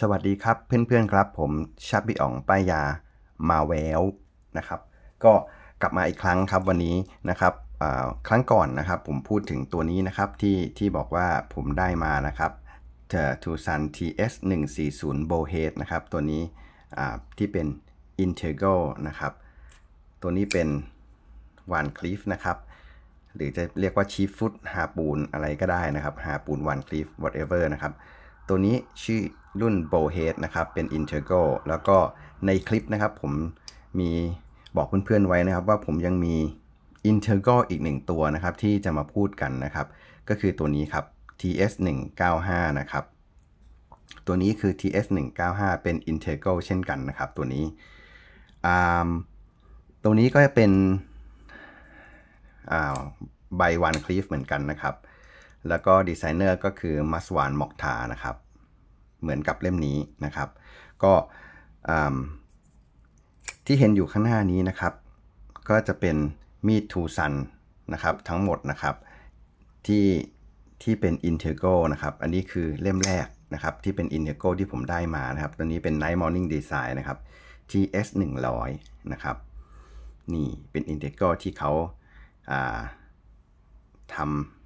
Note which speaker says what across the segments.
Speaker 1: สวัสดีครับเพื่อนๆครับผมชาบิ่อ๋องป้ายามาแววนะครับ ก็กลับมาอีกครั้งครับวันนี้นะครับครั้งก่อนนะครับผมพูดถึงตัวนี้นะครับ ที่ที่บอกว่าผมได้มานะครับเทูซันทีเอสหนึ่งสี่ศูนย์โบเฮดนะครับตัวนี้ที่เป็น Integral นะครับตัวนี้เป็นวานคลิฟนะครับหรือจะเรียกว่าชีฟฟุตฮาปูนอะไรก็ได้นะครับฮาปูนวันคลิฟ whatever นะครับตัวนี้ชื่อรุ่นโบเฮดนะครับเป็น Integral แล้วก็ในคลิปนะครับผมมีบอกเพื่อนๆไว้นะครับว่าผมยังมี Integral อีกหนึ่งตัวนะครับที่จะมาพูดกันนะครับ ก็คือตัวนี้ครับ TS 1 9 5นะครับ ตัวนี้คือ TS 1 9 5เป็น Integral เช่นกันนะครับตัวนี้ตัวนี้ก็จะเป็นใบวันคลีฟเหมือนกันนะครับ แล้วก็ดีไซเนอร์ก็คือมัสวานมอกทานะครับเหมือนกับเล่มนี้นะครับก็ที่เห็นอยู่ข้างหน้านี้นะครับก็จะเป็นมีดทูซันนะครับทั้งหมดนะครับที่ที่เป็นอินเทอร์โกนะครับอันนี้คือเล่มแรกนะครับที่เป็นอินเทอร์โกที่ผมได้มานะครับตัวนี้เป็น Night Morning Design นะครับ TS 100นะครับนี่เป็นอินเทอร์โกที่เขาาทำ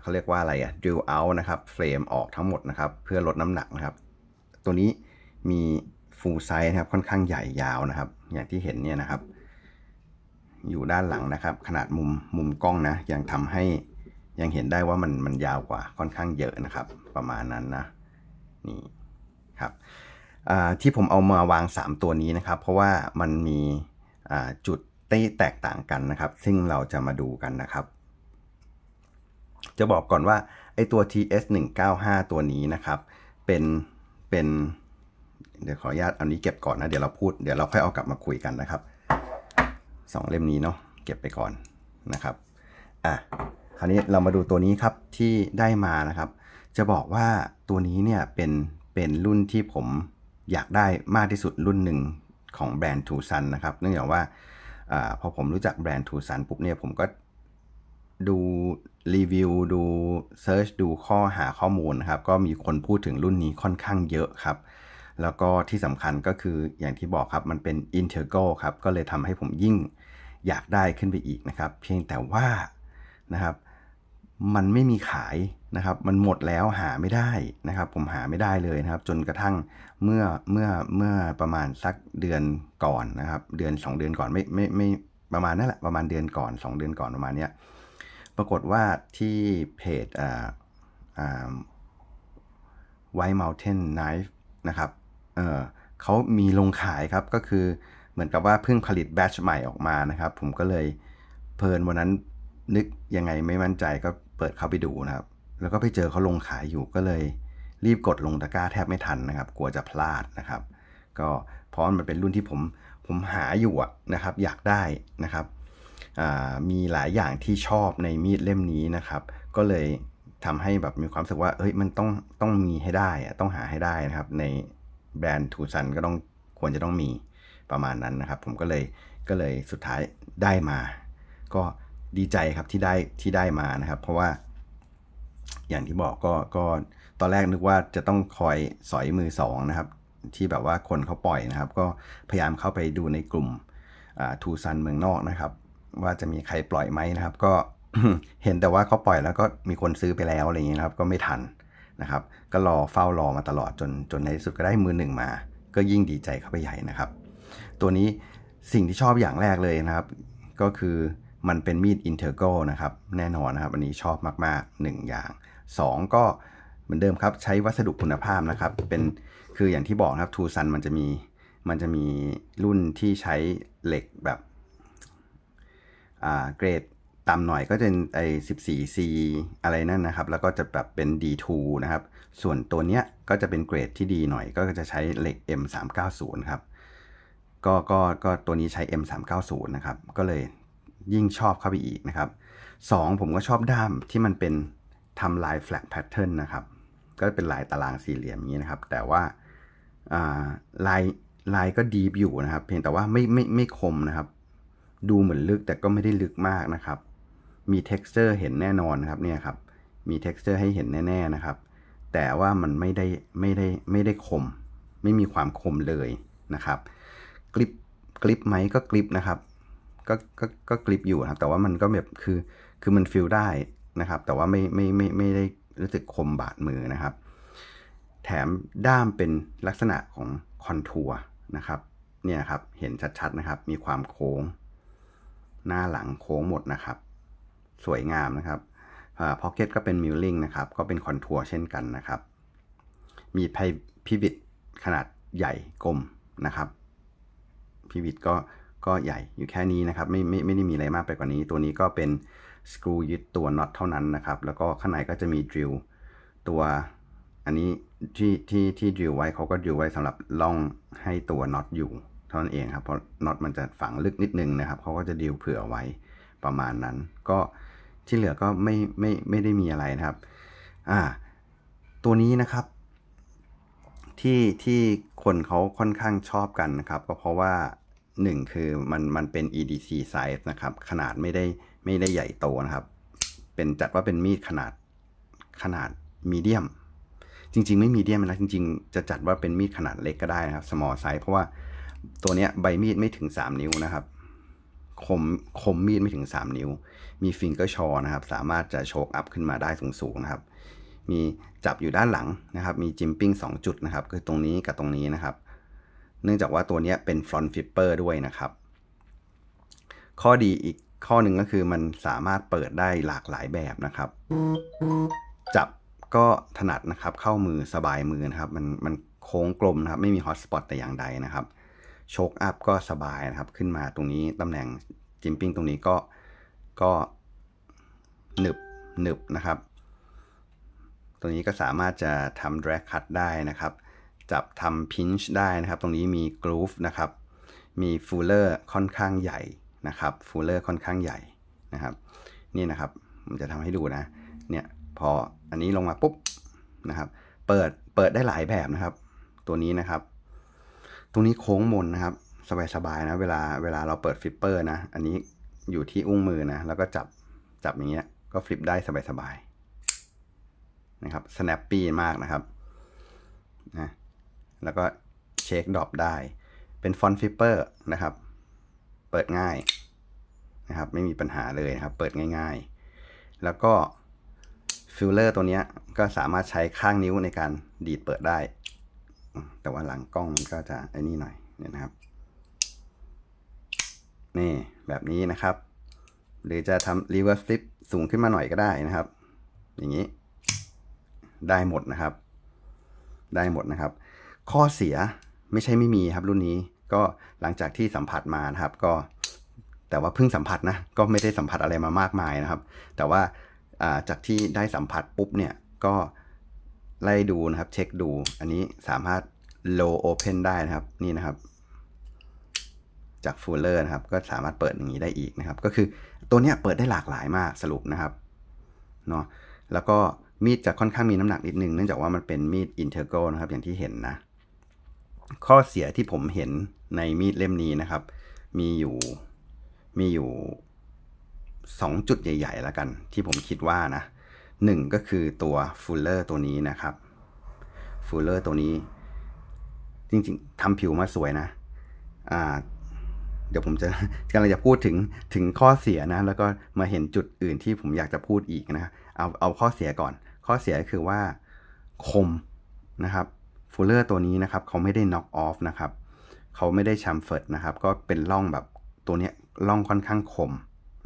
Speaker 1: เขาเรียกว่าอะไรอะ drill out นะครับเฟรมออกทั้งหมดนะครับ เพื่อลดน้ำหนักนะครับ ตัวนี้มีฟูลไซส์นะครับค่อนข้างใหญ่ยาวนะครับอย่างที่เห็นเนี่ยนะครับ อยู่ด้านหลังนะครับ ขนาดมุมมุมกล้องนะยังทำให้ยังเห็นได้ว่ามันมันยาวกว่าค่อนข้างเยอะนะครับ ประมาณนั้นนะนี่ครับที่ผมเอามาวาง 3 ตัวนี้นะครับ เพราะว่ามันมีจุดแตกต่างกันนะครับ ซึ่งเราจะมาดูกันนะครับจะบอกก่อนว่าไอตัว TS 1 9 5ตัวนี้นะครับ เป็นเป็นเดี๋ยวขออนุญาตเอานี้เก็บก่อนนะเดี๋ยวเราพูดเดี๋ยวเราค่อยเอากลับมาคุยกันนะครับสองเล่มนี้เนาะเก็บไปก่อนนะครับอ่ะคราวนี้เรามาดูตัวนี้ครับที่ได้มานะครับจะบอกว่าตัวนี้เนี่ยเป็นเป็นรุ่นที่ผมอยากได้มากที่สุดรุ่นหนึ่งของแบรนด์ทูซันนะครับเนื่องจากว่าอพอผมรู้จักแบรนด์ทูซันปุ๊บเนี่ยผมก็ดูรีวิวดูเซิร์ชดูข้อหาข้อมูลครับ ก็มีคนพูดถึงรุ่นนี้ค่อนข้างเยอะครับ แล้วก็ที่สำคัญก็คืออย่างที่บอกครับมันเป็น i n t e g ์ a l ครับ ก็เลยทำให้ผมยิ่งอยากได้ขึ้นไปอีกนะครับ เพียงแต่ว่านะครับมันไม่มีขายนะครับ มันหมดแล้วหาไม่ได้นะครับ ผมหาไม่ได้เลยนะครับ จนกระทั่งเมื่อเมื่อเมื่อประมาณสักเดือนก่อนนะครับ เดือน 2 เดือนก่อนไม่ไม่ไม่ประมาณนั่นแหละประมาณเดือนก่อน 2 เดือนก่อนประมาณเนี้ยปรากฏว่าที่เพจอ่าอ่า White Mountain Knife นะครับเออเขามีลงขายครับ ก็คือเหมือนกับว่าเพิ่งผลิตแบตช์ใหม่ออกมา นะครับ ผมก็เลยเพลินวันนั้นนึกยังไงไม่มั่นใจก็เปิดเข้าไปดูนะครับ แล้วก็ไปเจอเขาลงขายอยู่ก็เลยรีบกดลงตะกร้าแทบไม่ทันนะครับ กลัวจะพลาดนะครับ ก็เพราะมันเป็นรุ่นที่ผมผมหาอยู่นะครับ อยากได้นะครับมีหลายอย่างที่ชอบในมีดเล่มนี้นะครับ ก็เลยทำให้แบบมีความสึกว่า เฮ้ย มันต้องต้องมีให้ได้ ต้องหาให้ได้นะครับ ในแบรนด์ทูซันก็ต้องควรจะต้องมี ประมาณนั้นนะครับ ผมก็เลยก็เลยสุดท้ายได้มา ก็ดีใจครับที่ได้ที่ได้มานะครับ เพราะว่า อย่างที่บอกก็ก็ตอนแรกนึกว่าจะต้องคอย สอยมือสองนะครับ ที่แบบว่าคนเขาปล่อยนะครับ ก็พยายามเข้าไปดูในกลุ่มทูซันเมืองนอกนะครับว่าจะมีใครปล่อยไหมนะครับ ก็เห็นแต่ว่าเขาปล่อยแล้วก็มีคนซื้อไปแล้วอะไรอย่างนี้นครับ ก็ไม่ทันนะครับ ก็รอเฝ้ารอมาตลอดจนจนในที่สุดก็ได้มือหนึ่งมา ก็ยิ่งดีใจเข้าไปใหญ่นะครับ ตัวนี้สิ่งที่ชอบอย่างแรกเลยนะครับ ก็คือมันเป็นมีดอินเทอร์โกลนะครับแน่นอนนะครับอันนี้ชอบมาก ๆ 1 อย่าง 2 ก็เหมือนเดิมครับใช้วัสดุคุณภาพนะครับเป็นคืออย่างที่บอกนะครับทูซันมันจะมีมันจะมีรุ่นที่ใช้เหล็กแบบเกรดต่ำหน่อยก็จะอ้สิไอี14 C อะไรนั่นนะครับ แล้วก็จะแบบเป็น D2 นะครับ ส่วนตัวเนี้ยก็จะเป็นเกรดที่ดีหน่อย ก็จะใช้เหล็ก M390 ครับ ก็ ก็ ก็ตัวนี้ใช้ M390 นะครับ ก็เลยยิ่งชอบเข้าไปอีกนะครับ 2 ผมก็ชอบด้ามที่มันเป็นทำลายแฟลกแพทเทิร์นนะครับ ก็เป็นลายตารางสี่เหลี่ยมนี้นะครับ แต่ว่าลายลายก็ดีฟอยู่นะครับ เพียงแต่ว่าไม่ไม่ไม่คมนะครับดูเหมือนลึกแต่ก็ไม่ได้ลึกมากนะครับ มี texture เห็นแน่นอนครับเนี่ยครับ มี texture ให้เห็นแน่ๆนะครับ แต่ว่ามันไม่ได้ไม่ได้ไม่ได้คม ไม่มีความคมเลยนะครับ กริปกริปไหมก็กริปนะครับ ก็ก็ก็กริปอยู่ครับ แต่ว่ามันก็แบบคือคือมันฟิลได้นะครับ แต่ว่าไม่ไม่ไม่ไม่ได้รู้สึกคมบาดมือนะครับ แถมด้ามเป็นลักษณะของคอนทัวร์นะครับ เนี่ยครับเห็นชัด ๆ นะครับ มีความโค้งหน้าหลังโค้งหมดนะครับ สวยงามนะครับพ็อกเก็ตก็เป็นมิลลิงนะครับ ก็เป็นคอนทัวร์เช่นกันนะครับ มีพิวิตขนาดใหญ่กลมนะครับพิวิตก็ก็ใหญ่อยู่แค่นี้นะครับ ไม่ไม่ไม่ได้มีอะไรมากไปกว่านี้ ตัวนี้ก็เป็นสกรูยึดตัวน็อตเท่านั้นนะครับ แล้วก็ข้างในก็จะมีดริลตัวอันนี้ที่ที่ที่ดริลไว้เขาก็ดริลไว้สำหรับล่องให้ตัวน็อตอยู่เท่านั้นเองครับเพราะน็อตมันจะฝังลึกนิดนึงนะครับเขาก็จะดิลเผื่อไว้ประมาณนั้น ก็ที่เหลือก็ไม่ไม่ไม่ได้มีอะไรนะครับอ่าตัวนี้นะครับ ที่ที่คนเขาค่อนข้างชอบกันนะครับก็เพราะว่า1คือมันมันเป็น EDC size นะครับขนาดไม่ได้ไม่ได้ใหญ่โตนะครับ เป็นจัดว่าเป็นมีดขนาด ขนาดมีเดียม จริง ๆไม่มีเดียมนะจริงๆจะจัดว่าเป็นมีดขนาดเล็กก็ได้นะครับ small size เพราะว่าตัวเนี้ยใบมีดไม่ถึง 3 นิ้วนะครับคมคมมีดไม่ถึง 3 นิ้ว มีฟิงเกอร์ชอนะครับ สามารถจะโชกอัพขึ้นมาได้สูง ๆ นะครับ มีจับอยู่ด้านหลังนะครับ มีจิมปิ้ง2จุดนะครับคือตรงนี้กับตรงนี้นะครับ เนื่องจากว่าตัวนี้เป็นฟรอนต์ฟิปเปอร์ด้วยนะครับ ข้อดีอีกข้อหนึ่งก็คือมันสามารถเปิดได้หลากหลายแบบนะครับ จับก็ถนัดนะครับ เข้ามือสบายมือนะครับ มันมันโค้งกลมนะครับไม่มีฮอตสปอตแต่อย่างใดนะครับโชกอัพก็สบายนะครับขึ้นมาตรงนี้ตำแหน่งจิมปิ้งตรงนี้ก็ก็หนึบหนึบนะครับตรงนี้ก็สามารถจะทำ drag cut ได้นะครับ จับทำ pinch ได้นะครับ ตรงนี้มี groove นะครับมีฟูลเลอร์ค่อนข้างใหญ่นะครับฟูลเลอร์ค่อนข้างใหญ่นะครับ นี่นะครับผมจะทำให้ดูนะเนี่ยพออันนี้ลงมาปุ๊บนะครับ เปิดเปิดได้หลายแบบนะครับตัวนี้นะครับตรงนี้โค้งมนนะครับ สบายๆนะเวลาเวลาเราเปิดฟลิปเปอร์นะอันนี้อยู่ที่อุ้งมือนะ แล้วก็จับจับอย่างเงี้ยก็ฟลิปได้สบายๆนะครับแนปปี้มากนะครับนะแล้วก็เช็คดรอปได้ เป็นฟอนต์ฟลิปเปอร์นะครับ เปิดง่ายนะครับไม่มีปัญหาเลยนะครับ เปิดง่ายๆ แล้วก็ฟิลเลอร์ตัวนี้ก็สามารถใช้ข้างนิ้วในการดีดเปิดได้แต่ว่าหลังกล้องมันก็จะไอ้นี่หน่อยเนี่ยนะครับ นี่แบบนี้นะครับ หรือจะทำรีเวิร์สลิปสูงขึ้นมาหน่อยก็ได้นะครับ อย่างนี้ ได้หมดนะครับ ได้หมดนะครับ ข้อเสียไม่ใช่ไม่มีครับรุ่นนี้ ก็หลังจากที่สัมผัสมานะครับ ก็แต่ว่าเพิ่งสัมผัสนะ ก็ไม่ได้สัมผัสอะไรมามากมายนะครับ แต่ว่าจากที่ได้สัมผัส ปุ๊บเนี่ยก็ไล่ดูนะครับเช็คดูอันนี้สามารถ low open ได้นะครับ นี่นะครับ จาก f o ล l e r นะครับก็สามารถเปิดอย่างนี้ได้อีกนะครับ ก็คือตัวเนี้ยเปิดได้หลากหลายมากสรุปนะครับเนาะแล้วก็มีดจะค่อนข้างมีน้ำหนักนิดนึงเนื่องจากว่ามันเป็นมีดอินเทอร์โกนะครับ อย่างที่เห็นนะ ข้อเสียที่ผมเห็นในมีดเล่มนี้นะครับ มีอยู่มีอยู่ 2 จุดใหญ่ ๆ แล้วกันที่ผมคิดว่านะ1ก็คือตัวฟูลเลอร์ตัวนี้นะครับฟูลเลอร์ตัวนี้ จริง ๆทำผิวมาสวยนะอ่าเดี๋ยวผมจะกำลังจะพูดถึงถึงข้อเสียนะ แล้วก็มาเห็นจุดอื่นที่ผมอยากจะพูดอีกนะเอาเอาข้อเสียก่อน ข้อเสียคือว่าคมนะครับฟูลเลอร์ตัวนี้นะครับเขาไม่ได้น็อกออฟนะครับเขาไม่ได้ชัมเฟิร์ดนะครับ ก็เป็นร่องแบบตัวนี้ร่องค่อนข้างคม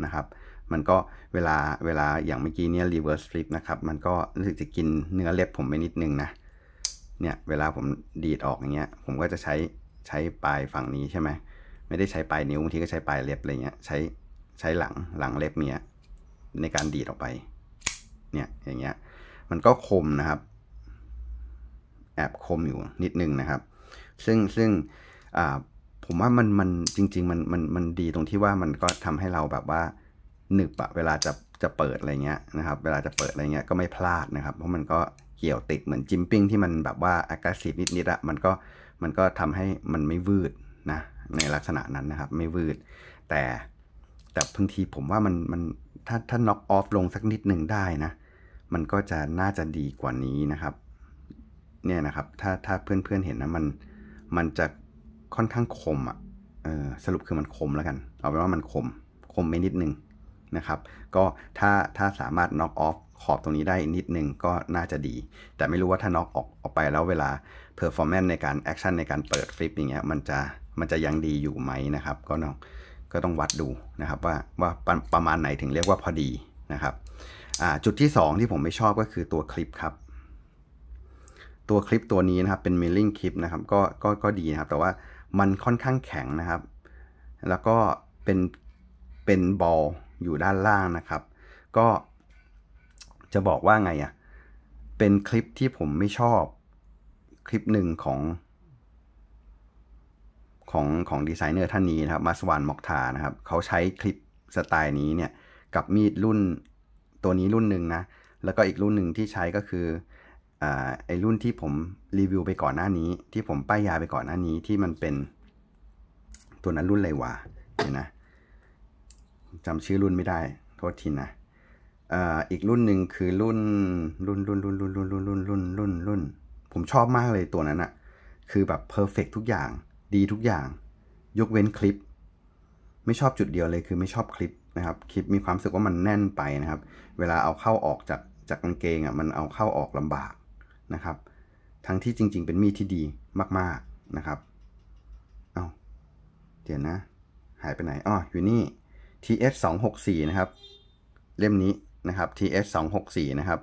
Speaker 1: นะครับมันก็เวลาเวลาอย่างเมื่อกี้เนี่ยรีเวิร์สฟลิปนะครับ มันก็รู้สึกจะกินเนื้อเล็บผมไปนิดนึงนะ เนี่ยเวลาผมดีดออกอย่างเงี้ย ผมก็จะใช้ใช้ปลายฝั่งนี้ใช่ไหมไม่ได้ใช้ปลายนิ้วบางทีก็ใช้ปลายเล็บอะไรเงี้ย ใช้ใช้หลังหลังเล็บเนี้ยในการดีดออกไป เนี่ยอย่างเงี้ย มันก็คมนะครับ แอบคมอยู่นิดนึงนะครับ ซึ่งซึ่งผมว่ามันมันจริงๆมันมันมันดีตรงที่ว่ามันก็ทำให้เราแบบว่าหนึบอะเวลาจะจะเปิดอะไรเงี้ยนะครับ เวลาจะเปิดอะไรเงี้ยก็ไม่พลาดนะครับ เพราะมันก็เกี่ยวติดเหมือนจิมปิ้งที่มันแบบว่า aggressive นิดๆอะมันก็มันก็ทำให้มันไม่วืดนะ ในลักษณะนั้นนะครับ ไม่วืด แต่แต่บางทีผมว่ามันมันถ้าถ้าน็อกออฟลงสักนิดหนึ่งได้นะ มันก็จะน่าจะดีกว่านี้นะครับเนี่ยนะครับถ้าถ้าเพื่อนเพื่อนเห็นนะมันมันจะค่อนข้างคมอะ่ะสรุปคือมันคมแล้วกัน เอาเป็นว่ามันคมคมไปนิดนึงนะครับก็ถ้าถ้าสามารถน็อกออฟขอบตรงนี้ได้นิดนึงก็น่าจะดี แต่ไม่รู้ว่าถ้าน็อกออกออกไปแล้วเวลาเพอร์ฟอร์แมนซ์ในการแอคชั่นในการเปิดฟลิปอย่างเงี้ยมันจะมันจะยังดีอยู่ไหมนะครับก็น้องก็ต้องวัดดูนะครับว่าว่าประมาณไหนถึงเรียกว่าพอดีนะครับจุดที่ 2 ที่ผมไม่ชอบก็คือตัวคลิปครับ ตัวคลิปตัวนี้นะครับเป็นมิลลิ่งคลิปนะครับก็ก็ก็ดีนะครับแต่ว่ามันค่อนข้างแข็งนะครับ แล้วก็เป็นเป็นบอลอยู่ด้านล่างนะครับ ก็จะบอกว่าไงอะ่ะเป็นคลิปที่ผมไม่ชอบคลิปหนึ่งของของของดีไซเนอร์ท่านนี้นะครับมาสวานมอกทานะครับเขาใช้คลิปสไตล์นี้เนี่ยกับมีดรุ่นตัวนี้รุ่นหนึ่งนะแล้วก็อีกรุ่นหนึ่งที่ใช้ก็คืออไอรุ่นที่ผมรีวิวไปก่อนหน้านี้ ที่ผมป้ายยาไปก่อนหน้านี้ที่มันเป็นตัวนั้นรุ่นไรวะเห็นนะจำชื่อรุ่นไม่ได้ โทษทีนะอีกรุ่นหนึ่งคือรุ่น รุ่นรุ่นรุ่นรุ่นรุ่นรุ่นรุ่นรุ่นรุ่นรุ่น ผมชอบมากเลยตัวนั้นอะคือแบบเพอร์เฟกทุกอย่าง ดีทุกอย่าง ยกเว้นคลิป ไม่ชอบจุดเดียวเลยคือไม่ชอบคลิปนะครับ คลิปมีความรู้สึกว่ามันแน่นไปนะครับ เวลาเอาเข้าออกจากจากกางเกงอะมันเอาเข้าออกลำบากนะครับ ทั้งที่จริงๆ เป็นมีดที่ดีมากๆนะครับเอา้าเดี๋ยวนะ หายไปไหนอ๋ออยู่นี่ t s 2 6 4นะครับเล่มนี้นะครับ t s 2 6 4นะครับ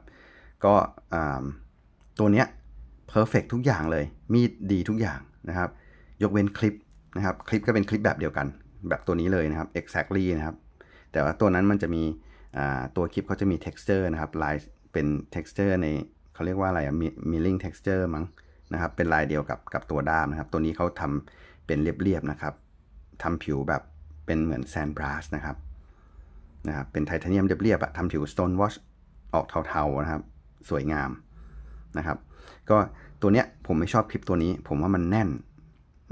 Speaker 1: ก็ตัวเนี้ย perfect ทุกอย่างเลยมีดดีทุกอย่างนะครับ ยกเว้นคลิปนะครับคลิปก็เป็นคลิปแบบเดียวกันแบบตัวนี้เลยนะครับ exactly นะครับแต่ว่าตัวนั้นมันจะมีตัวคลิปเขาจะมี texture นะครับลายเป็น texture ในเขาเรียกว่าอะไรอะ milling texture มั้งนะครับเป็นลายเดียวกับกับตัวด้ามนะครับ ตัวนี้เขาทำเป็นเรียบๆนะครับทำผิวแบบเป็นเหมือนแซนบรัสนะครับนะครับเป็นไทเทเนียมเรียบๆทำผิวสโตนวอชออกเทาๆนะครับ สวยงามนะครับ ก็ตัวเนี้ยผมไม่ชอบคลิปตัวนี้ ผมว่ามันแน่น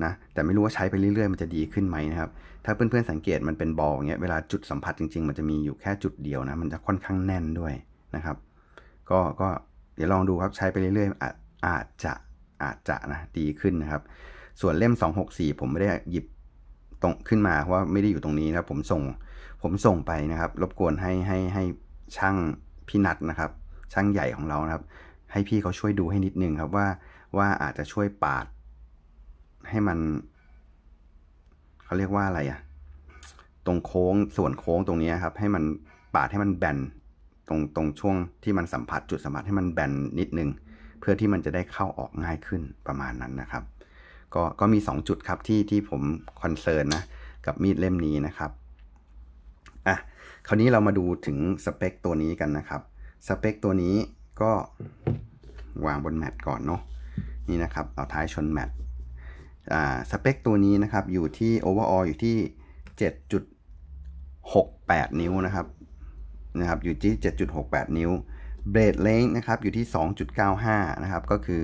Speaker 1: นะแต่ไม่รู้ว่าใช้ไปเรื่อยๆ มันจะดีขึ้นไหมนะครับถ้าเพื่อนๆสังเกตมันเป็นบอลเงี้ยเวลาจุดสัมผัสจริงๆ มันจะมีอยู่แค่จุดเดียวนะ มันจะค่อนข้างแน่นด้วยนะครับ ก็ก็เดี๋ยวลองดูครับใช้ไปเรื่อยๆ อาจอาจจะอาจจะนะดีขึ้นนะครับ ส่วนเล่ม 264 ผมไม่ได้หยิบตรงขึ้นมาว่าไม่ได้อยู่ตรงนี้นะครับ ผมส่ง ผมส่งไปนะครับ รบกวนให้ให้ให้ช่างพี่นัดนะครับ ช่างใหญ่ของเรานะครับ ให้พี่เขาช่วยดูให้นิดนึงครับว่าว่าอาจจะช่วยปาดให้มันเขาเรียกว่าอะไรอะตรงโค้งส่วนโค้งตรงนี้ครับ ให้มันปาดให้มันแบนตรงตรงช่วงที่มันสัมผัสจุดสัมผัสให้มันแบนนิดนึง เพื่อที่มันจะได้เข้าออกง่ายขึ้นประมาณนั้นนะครับก็ก็มี 2 จุดครับที่ที่ผมคอนเซิร์นนะกับมีดเล่มนี้นะครับอ่ะคราวนี้เรามาดูถึงสเปคตัวนี้กันนะครับสเปคตัวนี้ก็วางบนแมตก่อนเนาะนี่นะครับเอาท้ายชนแมตอ่าสเปคตัวนี้นะครับอยู่ที่ overall อยู่ที่ 7.68 นิ้วนะครับนะครับอยู่ที่ 7.68 นิ้วเบรดเลนนะครับ อยู่ที่2.95นะครับก็คือ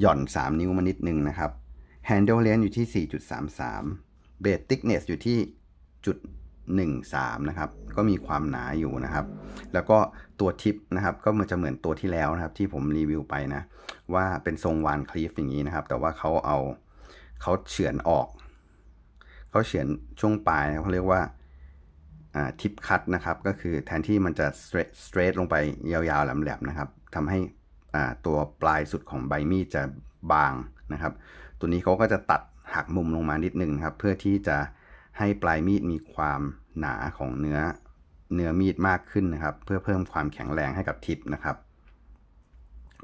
Speaker 1: หย่อน 3 นิ้วมานิดนึงนะครับ handle length อยู่ที่ 4.33 blade thickness อยู่ที่จุด13นะครับ ก็มีความหนาอยู่นะครับ แล้วก็ตัวทิปนะครับก็มันจะเหมือนตัวที่แล้วนะครับ ที่ผมรีวิวไปนะว่าเป็นทรงวานคลีฟอย่างนี้นะครับ แต่ว่าเขาเอาเขาเฉือนออก เขาเฉือนช่วงปลายเขาเรียกว่าทิปคัตนะครับก็คือแทนที่มันจะสเตรทลงไปยาวๆแหลมๆนะครับทำให้ตัวปลายสุดของใบมีดจะบางนะครับตัวนี้เขาก็จะตัดหักมุมลงมานิดนึงครับ เพื่อที่จะให้ปลายมีดมีความหนาของเนื้อเนื้อมีดมากขึ้นนะครับ เพื่อเพิ่มความแข็งแรงให้กับทิปนะครับ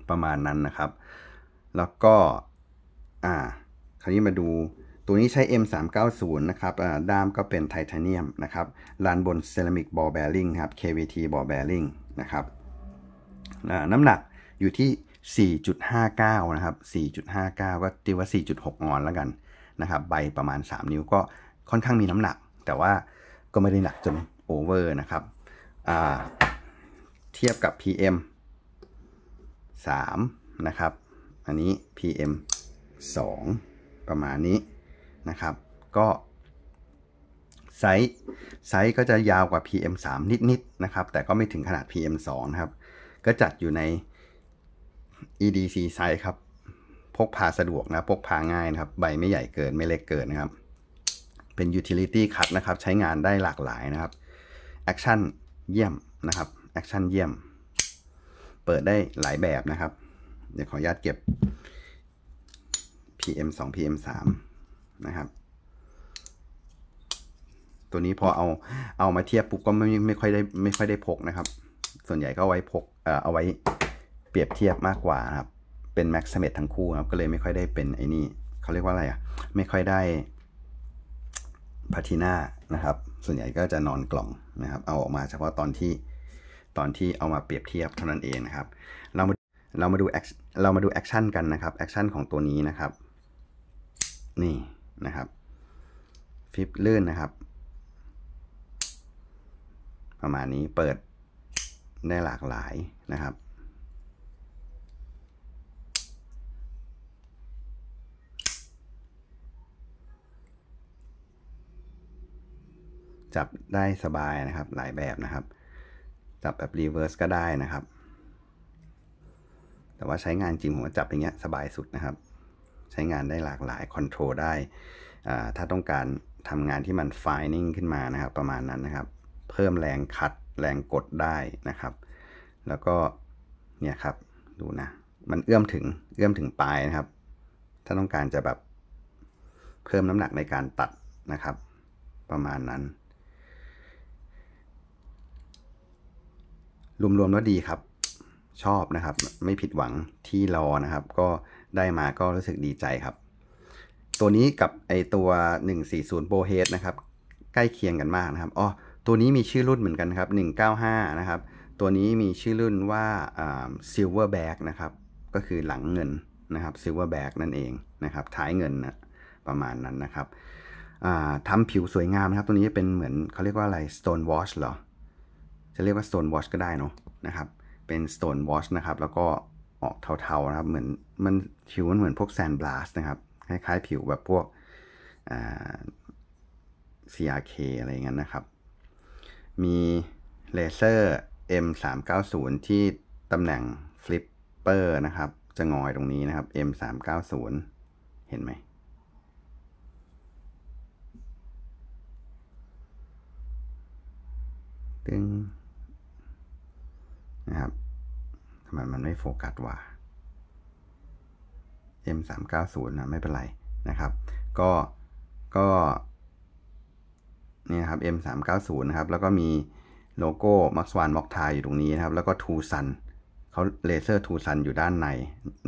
Speaker 1: ประมาณนั้นนะครับ แล้วก็ อ่าคราวนี้มาดูตัวนี้ใช้ M390 นะครับด้ามก็เป็นไทเทเนียมนะครับลานบนเซรามิกบอลแบริงครับ KVT บอลแบริงนะครับน้ำหนักอยู่ที่4.59 นะครับ 4.59 ก็ตีว่า 4.6ออนแล้วกันนะครับ ใบประมาณ 3 นิ้วก็ค่อนข้างมีน้ำหนัก แต่ว่าก็ไม่ได้หนักจนโอเวอร์นะครับ เทียบกับ PM 3นะครับ อันนี้ PM 2ประมาณนี้นะครับ ก็ ไซส์ไซส์ก็จะยาวกว่า PM 3 นิดๆนนะครับ แต่ก็ไม่ถึงขนาด PM 2นะครับ ก็จัดอยู่ใน EDC size ครับ พกพาสะดวกนะพกพาง่ายนะครับ ใบไม่ใหญ่เกินไม่เล็กเกินนะครับ เป็น utility cut นะครับ ใช้งานได้หลากหลายนะครับ action เยี่ยมนะครับ action เยี่ยม เปิดได้หลายแบบนะครับเดี๋ยวขออนุญาตเก็บ PM 2 PM 3นะครับตัวนี้พอเอาเอามาเทียบปุ๊บก็ไม่ไม่ค่อยได้ไม่ค่อยได้พกนะครับ ส่วนใหญ่ก็ไว้พกเอ่อเอาไว้เปรียบเทียบมากกว่าครับ เป็นแม็กซ์เมททั้งคู่ครับ ก็เลยไม่ค่อยได้เป็นไอ้นี่เขาเรียกว่าอะไรอ่ะไม่ค่อยได้พาทีน่านะครับ ส่วนใหญ่ก็จะนอนกล่องนะครับ เอาออกมาเฉพาะตอนที่ตอนที่เอามาเปรียบเทียบเท่านั้นเองนะครับ เรามาเรามาดูเรามาดูแอคชั่นกันนะครับ แอคชั่นของตัวนี้นะครับ นี่นะครับฟิปลื่นนะครับ ประมาณนี้เปิดได้หลากหลายนะครับจับได้สบายนะครับหลายแบบนะครับ จับแบบรีเวิร์สก็ได้นะครับ แต่ว่าใช้งานจริงผมจับอย่างเงี้ยสบายสุดนะครับ ใช้งานได้หลากหลายคอนโทรลได้ถ้าต้องการทำงานที่มันายนิ่งขึ้นมานะครับประมาณนั้นนะครับ เพิ่มแรงคัดแรงกดได้นะครับ แล้วก็เนี่ยครับดูนะมันเอื้อมถึงเอื้อมถึงปลายนะครับ ถ้าต้องการจะแบบเพิ่มน้ำหนักในการตัดนะครับ ประมาณนั้นรวมๆแล้วดีครับ ชอบนะครับ ไม่ผิดหวังที่รอนะครับ ก็ได้มาก็รู้สึกดีใจครับ ตัวนี้กับไอตัว 140 Pro Head นะครับใกล้เคียงกันมากนะครับอ๋อตัวนี้มีชื่อรุ่นเหมือนกันครับ 195นะครับตัวนี้มีชื่อรุ่นว่า Silverback นะครับก็คือหลังเงินนะครับ Silverback นั่นเองนะครับ ท้ายเงินนะประมาณนั้นนะครับทำผิวสวยงามนะครับ ตัวนี้เป็นเหมือนเขาเรียกว่าอะไร Stone Wash เหรอจะเรียกว่า stone wash ก็ได้เนาะนะครับ เป็น stone wash นะครับ แล้วก็ออกเทาๆนะครับเหมือน มันผิวมันเหมือนพวก sand blast นะครับคล้ายๆผิวแบบพวก CRK อะไรเงี้ยนะครับ มีเลเซอร์ M390 ที่ตำแหน่งฟลิปเปอร์นะครับ จะงอยตรงนี้นะครับ M390 เห็นไหมดึงะครับทำไมมันไม่โฟกัสว่า M390 นะไม่เป็นไรนะครับก็ก็นี่ครับ M390 นะครับ แล้วก็มีโลโก้ Max One Mock t i อยู่ตรงนี้นะครับ แล้วก็ t ูซันเขาเลเซอร์ t ูซันอยู่ด้านใน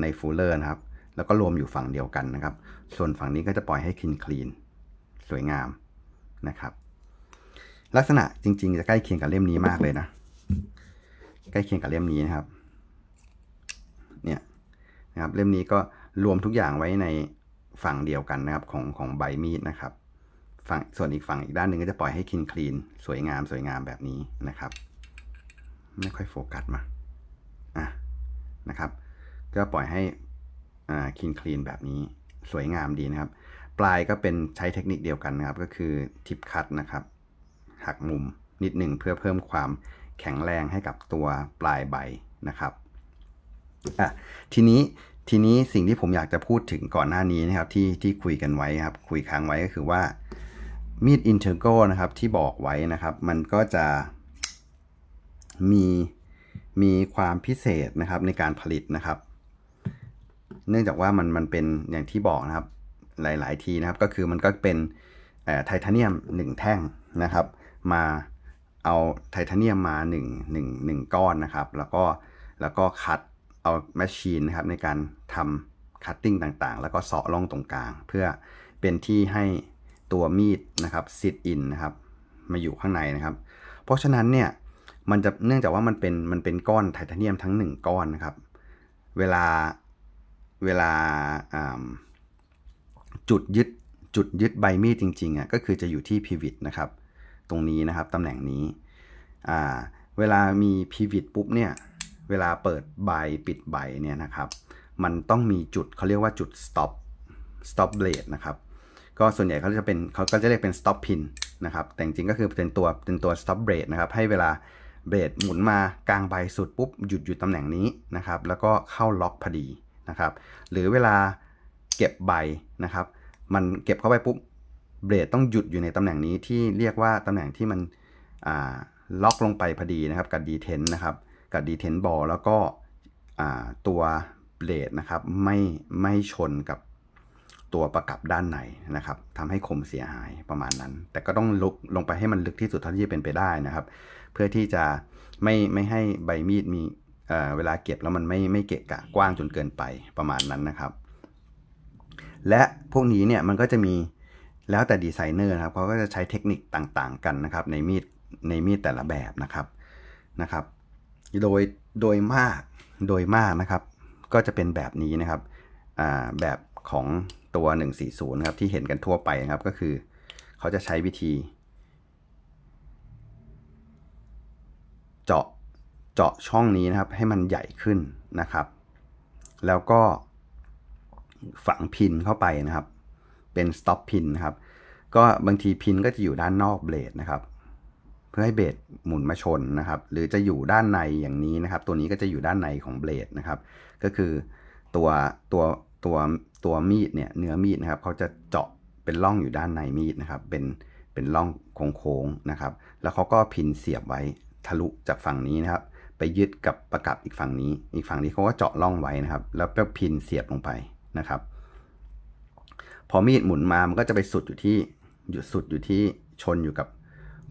Speaker 1: ในฟูลเลอร์นะครับ แล้วก็รวมอยู่ฝั่งเดียวกันนะครับ ส่วนฝั่งนี้ก็จะปล่อยให้คลีนคลีนสวยงาม นะครับ ลักษณะจริงๆจะใกล้เคียงกับเล่มนี้มากเลยนะใกล้เคียงกับเล่มนี้นะครับ เนี่ยนะครับเล่มนี้ก็รวมทุกอย่างไว้ในฝั่งเดียวกันนะครับของของใบมีดนะครับฝั่งส่วนอีกฝั่งอีกด้านหนึ่งก็จะปล่อยให้คลีนคลีนสวยงาม สวยงามแบบนี้นะครับ ไม่ค่อยโฟกัสมาอ่ะนะครับก็ปล่อยให้อ่าคลีนคลีนแบบนี้สวยงามดีนะครับ ปลายก็เป็นใช้เทคนิคเดียวกันนะครับก็คือทิปคัตนะครับหักมุมนิดหนึ่งเพื่อเพิ่มความแข็งแรงให้กับตัวปลายใบนะครับ อ่ะทีนี้ทีนี้สิ่งที่ผมอยากจะพูดถึงก่อนหน้านี้นะครับที่ที่คุยกันไว้ครับ คุยค้างไว้ก็คือว่ามีดอินเทอร์โกนะครับ ที่บอกไว้นะครับ มันก็จะมีมีความพิเศษนะครับในการผลิตนะครับ เนื่องจากว่ามันมันเป็นอย่างที่บอกนะครับหลาย ๆทีนะครับก็คือมันก็เป็นไทเทเนียม 1 แท่งนะครับมาเอาไทเทเนียมมา1 1 1ก้อนนะครับ แล้วก็แล้วก็คัดเอาแมชชีนนะครับ ในการทำคัตติ้งต่างๆ แล้วก็เสาะร่องตรงกลาง เพื่อเป็นที่ให้ตัวมีดนะครับซิดอินนะครับ มาอยู่ข้างในนะครับ เพราะฉะนั้นเนี่ยมันจะเนื่องจากว่ามันเป็นมันเป็นก้อนไทเทเนียมทั้ง 1 ก้อนนะครับ เวลาเวลาจุดยึดจุดยึดใบมีดจริงๆอ่ะก็คือจะอยู่ที่พิวิตนะครับตรงนี้นะครับ ตำแหน่งนี้ เวลามี pivot ปุ๊บเนี่ย เวลาเปิดใบปิดใบเนี่ยนะครับ มันต้องมีจุดเขาเรียกว่าจุด stop stop blade นะครับ ก็ส่วนใหญ่เขาจะเป็นเขาก็จะเรียกเป็น stop pin นะครับ แต่จริงก็คือเป็นตัวเป็นตัว stop blade นะครับ ให้เวลาเบรดหมุนมากลางใบสุดปุ๊บ หยุดอยู่ตำแหน่งนี้นะครับ แล้วก็เข้าล็อกพอดีนะครับ หรือเวลาเก็บใบนะครับ มันเก็บเข้าไปปุ๊บเบรดต้องหยุดอยู่ในตำแหน่งนี้ที่เรียกว่าตำแหน่งที่มันล็อกลงไปพอดีนะครับกับดีเทนนะครับกับดีเทนบอลแล้วก็ตัวเบรดนะครับไม่ไม่ชนกับตัวประกับด้านในนะครับทำให้คมเสียหายประมาณนั้น แต่ก็ต้องลุกลงไปให้มันลึกที่สุดเท่าที่จะเป็นไปได้นะครับ เพื่อที่จะไม่ไม่ให้ใบมีดมีเเวลาเก็บแล้วมันไม่ไม่เกะกะกว้างจนเกินไปประมาณนั้นนะครับ และพวกนี้เนี่ยมันก็จะมีแล้วแต่ดีไซเนอร์นะครับเขาก็จะใช้เทคนิคต่างๆกันนะครับในมีดในมีดแต่ละแบบนะครับนะครับโดยโดยมากโดยมากนะครับ ก็จะเป็นแบบนี้นะครับแบบของตัว 140ครับที่เห็นกันทั่วไปนะครับก็คือเขาจะใช้วิธี เจาะเจาะช่องนี้นะครับ ให้มันใหญ่ขึ้นนะครับ แล้วก็ฝังพินเข้าไปนะครับเป็น stop pin นะครับ ก็บางทีพินก็จะอยู่ด้านนอกเบลดนะครับ เพื่อให้เบลดหมุนมาชนนะครับ หรือจะอยู่ด้านในอย่างนี้นะครับ ตัวนี้ก็จะอยู่ด้านในของเบลดนะครับ ก็คือตัวตัวตัวตัวมีดเนี่ย เนื้อมีดนะครับ เขาจะเจาะเป็นร่องอยู่ด้านในมีดนะครับ เป็นเป็นร่องโค้งๆนะครับ แล้วเขาก็พินเสียบไว้ทะลุจากฝั่งนี้นะครับ ไปยึดกับประกับอีกฝั่งนี้ อีกฝั่งนี้เขาก็เจาะร่องไว้นะครับ แล้วก็พินเสียบลงไปนะครับพอมีดหมุนมา มันก็จะไปสุดอยู่ที่หยุดสุดอยู่ที่ชนอยู่กับ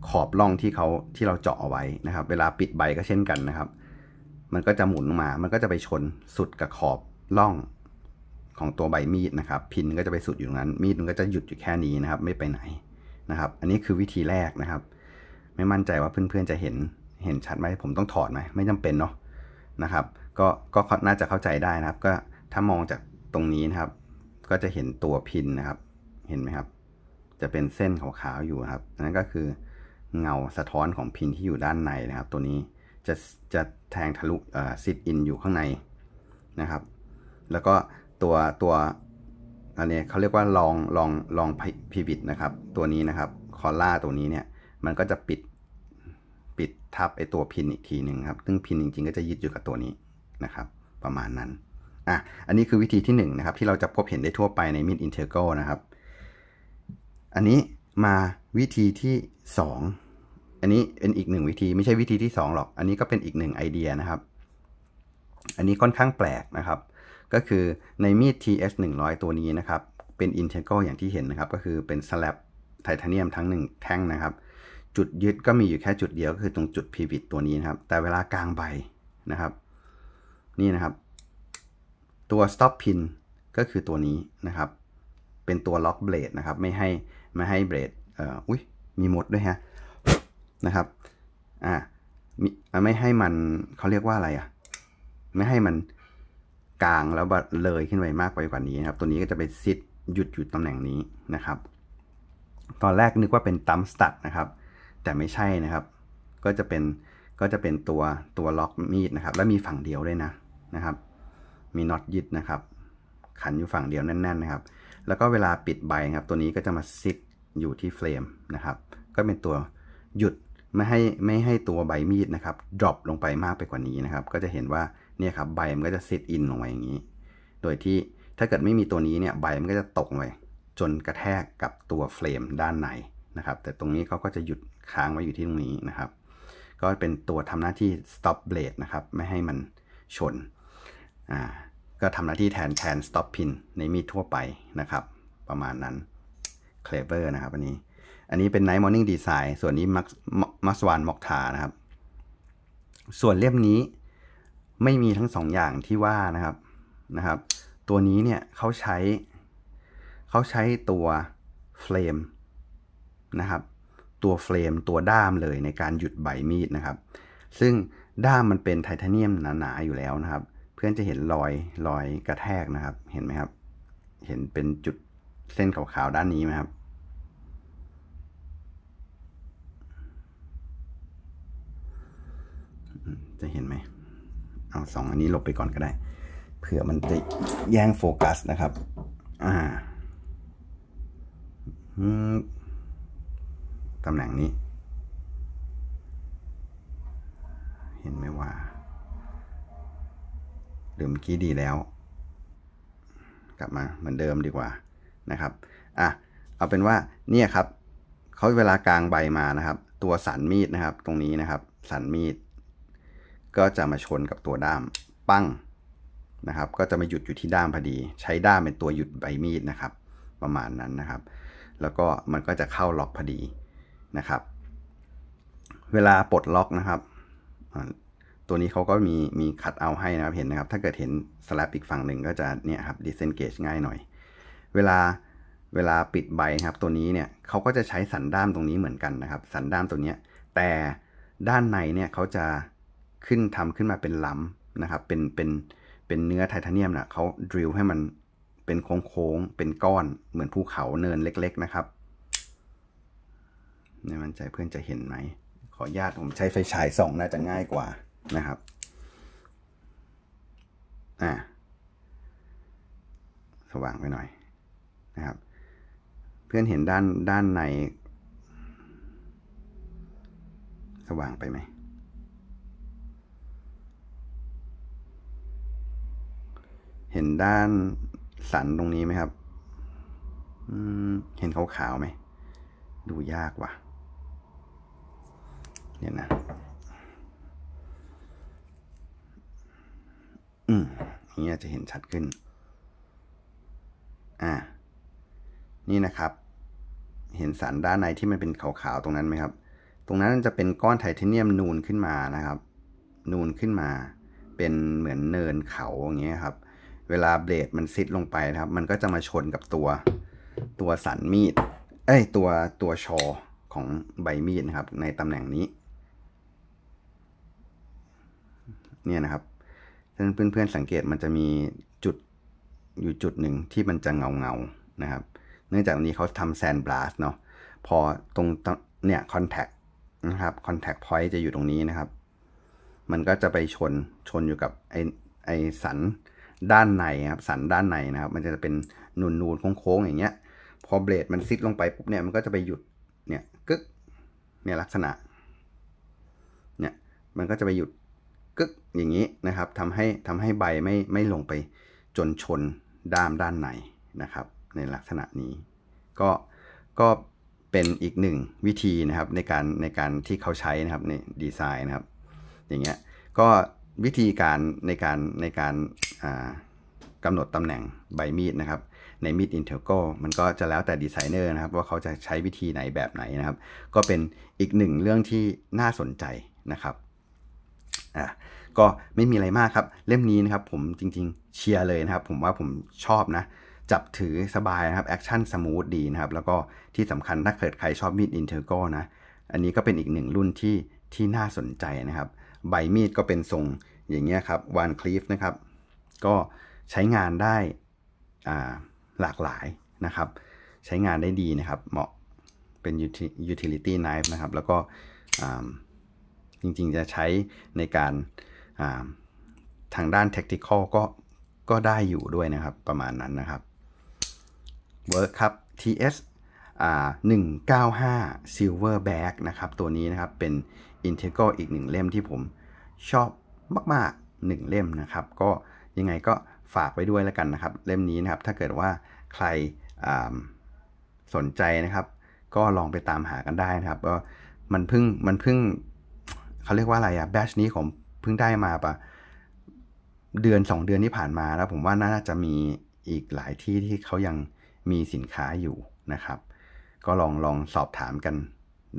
Speaker 1: ขอบร่องที่เขาที่เราเจาะเอาไว้นะครับ เวลาปิดใบก็เช่นกันนะครับ มันก็จะหมุนมา มันก็จะไปชนสุดกับขอบร่องของตัวใบมีดนะครับ พินก็จะไปสุดอยู่ตรงนั้น มีดมันก็จะหยุดอยู่แค่นี้นะครับ ไม่ไปไหนนะครับ อันนี้คือวิธีแรกนะครับ ไม่มั่นใจว่าเพื่อนๆจะเห็นเห็นชัดไหมผมต้องถอดไหม ไม่จำเป็นเนาะนะครับ ก็ก็น่าจะเข้าใจได้นะครับ ก็ถ้ามองจากตรงนี้นะครับก็จะเห็นตัวพินนะครับ เห็นไหมครับ จะเป็นเส้นขาวๆอยู่ครับ นั่นก็คือเงาสะท้อนของพินที่อยู่ด้านในนะครับ ตัวนี้จะจะแทงทะลุซิดอินอยู่ข้างในนะครับ แล้วก็ตัวตัวอันนี้เขาเรียกว่าลองลองลองพิบิดนะครับ ตัวนี้นะครับคอล่าตัวนี้เนี่ยมันก็จะปิดปิดทับไอตัวพินอีกทีหนึ่งครับซึ่งพินจริงๆก็จะยึดอยู่กับตัวนี้นะครับ ประมาณนั้นอ่ะ อันนี้คือวิธีที่1นนะครับ ที่เราจะพบเห็นได้ทั่วไปใน mid integral นะครับ อันนี้มาวิธีที่ 2 อันนี้เป็นอีกหนึ่งวิธีไม่ใช่วิธีที่ 2หรอก อันนี้ก็เป็นอีกหนึ่งไอเดียนะครับ อันนี้ค่อนข้างแปลกนะครับ ก็คือในมีด TS 100 ตัวนี้นะครับ เป็นอินเทอร์กอย่างที่เห็นนะครับ ก็คือเป็นสลับไทเทเนียมทั้งหนึ่งแท่งนะครับ จุดยึดก็มีอยู่แค่จุดเดียวก็คือตรงจุดพ i วิตตัวนี้นะครับ แต่เวลากลางใบนะครับ นี่นะครับตัว stop pin ก็คือตัวนี้นะครับ เป็นตัวล็อกเบรดนะครับไม่ให้ไม่ให้เบรดเอ่ออุ้ย มีหมดด้วยฮะนะครับอ่าไม่ให้มันเขาเรียกว่าอะไรอ่ะ ไม่ให้มันกลางแล้วเลยขึ้นไปมากไปกว่านี้นะครับ ตัวนี้ก็จะไปซิดหยุดอยู่ตำแหน่งนี้นะครับ ตอนแรกนึกว่าเป็นตัมสตัดนะครับ แต่ไม่ใช่นะครับ ก็จะเป็นก็จะเป็นตัวตัวล็อกมีดนะครับและมีฝั่งเดียวด้วยนะนะครับมีน็อตยึดนะครับ ขันอยู่ฝั่งเดียวแน่นๆนะครับ แล้วก็เวลาปิดใบครับ ตัวนี้ก็จะมาซิดอยู่ที่เฟรมนะครับ ก็เป็นตัวหยุดไม่ให้ไม่ให้ตัวใบมีดนะครับดรอปลงไปมากไปกว่านี้นะครับ ก็จะเห็นว่าเนี่ยครับใบมันก็จะซิดอินลงไปอย่างนี้ โดยที่ถ้าเกิดไม่มีตัวนี้เนี่ยใบมันก็จะตกไปจนกระแทกกับตัวเฟรมด้านในนะครับ แต่ตรงนี้เขาก็จะหยุดค้างไว้อยู่ที่ตรงนี้นะครับ ก็เป็นตัวทำหน้าที่ stop blade นะครับไม่ให้มันชนก็ทำหน้าที่แทนแทน stop pin ในมีดทั่วไปนะครับ ประมาณนั้น clever นะครับ อันนี้อันนี้เป็น night morning design ส่วนนี้ max max one mock านะครับ ส่วนเล่มนี้ไม่มีทั้งสองอย่างที่ว่านะครับนะครับตัวนี้เนี่ยเขาใช้ เขาใช้ตัวเฟรมนะครับ ตัวเฟรมตัวด้ามเลยในการหยุดใบมีดนะครับ ซึ่งด้ามมันเป็นไทเทเนียมหนา ๆ อยู่แล้วนะครับพื่อนจะเห็นรอย รอยกระแทกนะครับ เห็นไหมครับ เห็นเป็นจุดเส้นขาวๆด้านนี้ไหมครับ จะเห็นไหมเอาสองอันนี้ลบไปก่อนก็ได้ เผื่อมันจะแย่งโฟกัสนะครับ อ่าตำแหน่งนี้หรือเมื่อกี้ดีแล้ว กลับมาเหมือนเดิมดีกว่านะครับอ่ะเอาเป็นว่าเนี่ยครับเขาเวลากลางใบมานะครับ ตัวสันมีดนะครับตรงนี้นะครับ สันมีดก็จะมาชนกับตัวด้ามปั้งนะครับ ก็จะมาหยุดอยู่ที่ด้ามพอดี ใช้ด้ามเป็นตัวหยุดใบมีดนะครับ ประมาณนั้นนะครับ แล้วก็มันก็จะเข้าล็อกพอดีนะครับ เวลาปลดล็อกนะครับตัวนี้เขาก็มีมีคัดเอาให้นะครับเห็นนะครับ ถ้าเกิดเห็นสลับอีกฝั่งหนึ่งก็จะเนี่ยครับดิสเซนเกจง่ายหน่อย เวลาเวลาปิดใบครับ ตัวนี้เนี่ยเขาก็จะใช้สันด้ามตรงนี้เหมือนกันนะครับ สันด้ามตัวนี้แต่ด้านในเนี่ยเขาจะขึ้นทำขึ้นมาเป็นล้ำนะครับ เป็นเป็นเป็นเนื้อไทเทเนียมนะเขาดริลให้มันเป็นโค้งๆ เป็นก้อนเหมือนภูเขาเนินเล็กๆนะครับใน่มันใจเพื่อนจะเห็นไหมขออนุญาตผมใช้ไฟฉายส่องน่าจะง่ายกว่านะครับ อ่าสว่างไปหน่อย นะครับ เพื่อนเห็นด้านด้านใน สว่างไปไหม เห็นด้านสันตรงนี้ไหมครับ เห็นขาวๆไหม ดูยากว่ะเนี่ยนะอืมนย่างเงี้ยจะเห็นชัดขึ้น อ่า นี่นะครับ เห็นสันด้านในที่มันเป็นขาวๆ ตรงนั้นไหมครับ ตรงนั้นจะเป็นก้อนไทเทเนียมนูนขึ้นมานะครับ นูนขึ้นมา เป็นเหมือนเนินเขาอย่างเงี้ยครับ เวลาเบลดมันซิดลงไปนะครับ มันก็จะมาชนกับตัวตัวสันมีด เอ้ย ตัวตัวชอของใบมีดนะครับ ในตำแหน่งนี้ เนี่ยนะครับฉะนั้นเพื่อนๆสังเกตมันจะมีจุดอยู่จุดหนึ่งที่มันจะเงาเงานะครับ เนื่องจากวันนี้เขาทำแซนบลัสเนาะพอตรงเนี่ยคอนแทคนะครับคอนแทคพอยต์จะอยู่ตรงนี้นะครับ มันก็จะไปชนชนอยู่กับไอไอสันด้านในครับ สันด้านในนะครับ มันจะเป็นนูนนูนโค้งๆอย่างเงี้ย พอเบรดมันซิดลงไปปุ๊บเนี่ยมันก็จะไปหยุดเนี่ยกึกเนี่ยลักษณะเนี่ยมันก็จะไปหยุดกึกอย่างนี้นะครับทำให้ทำให้ใบไม่ไม่ลงไปจนชนด้ามด้านในนะครับ ในลักษณะนี้ ก็ก็เป็นอีกหนึ่งวิธีนะครับในการในการที่เขาใช้นะครับในดีไซน์นะครับ อย่างเงี้ยก็วิธีการในการในการกำหนดตำแหน่งใบมีดนะครับในมีดอินเทอร์โกมันก็จะแล้วแต่ดีไซเนอร์นะครับว่าเขาจะใช้วิธีไหนแบบไหนนะครับ ก็เป็นอีกหนึ่งเรื่องที่น่าสนใจนะครับอ่าก็ไม่มีอะไรมากครับ เล่มนี้นะครับผมจริง ๆเชียร์เลยนะครับ ผมว่าผมชอบนะ จับถือสบายนะครับแอคชั่นสมูทดีนะครับ แล้วก็ที่สำคัญถ้าเกิดใครชอบมีดอินเทอร์ก็นะอันนี้ก็เป็นอีกหนึ่งรุ่นที่ที่น่าสนใจนะครับใบมีดก็เป็นทรงอย่างเงี้ยครับวานคลีฟนะครับก็ใช้งานได้หลากหลายนะครับ ใช้งานได้ดีนะครับ เหมาะเป็น utility knife นะครับแล้วก็จริงๆ จะใช้ในการทางด้าน tactical ก็ก็ได้อยู่ด้วยนะครับประมาณนั้นนะครับ work ครับ TS 195 silverback นะครับ ตัวนี้นะครับ เป็น integral อีกหนึ่งเล่มที่ผมชอบมากๆหนึ่งเล่มนะครับ ก็ยังไงก็ฝากไว้ด้วยแล้วกันนะครับ เล่มนี้นะครับ ถ้าเกิดว่าใครสนใจนะครับ ก็ลองไปตามหากันได้นะครับก็มันเพิ่งมันเพิ่งเขาเรียกว่าอะไรอะแบชนี้ผมเพิ่งได้มาปะเดือน 2 เดือนที่ผ่านมาแล้วผมว่าน่าจะมีอีกหลายที่ที่เขายังมีสินค้าอยู่นะครับ ก็ลองลองสอบถามกัน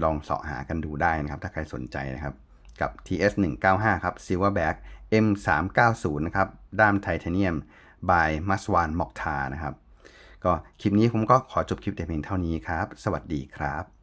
Speaker 1: ลองเสาะหากันดูได้นะครับถ้าใครสนใจนะครับกับ TS195 ครับ Silverback M390 นะครับด้ามไทเทเนียม by m a s w a n m o k t a นะครับก็คลิปนี้ผมก็ขอจบคลิปแต่เพียงเท่านี้ครับ สวัสดีครับ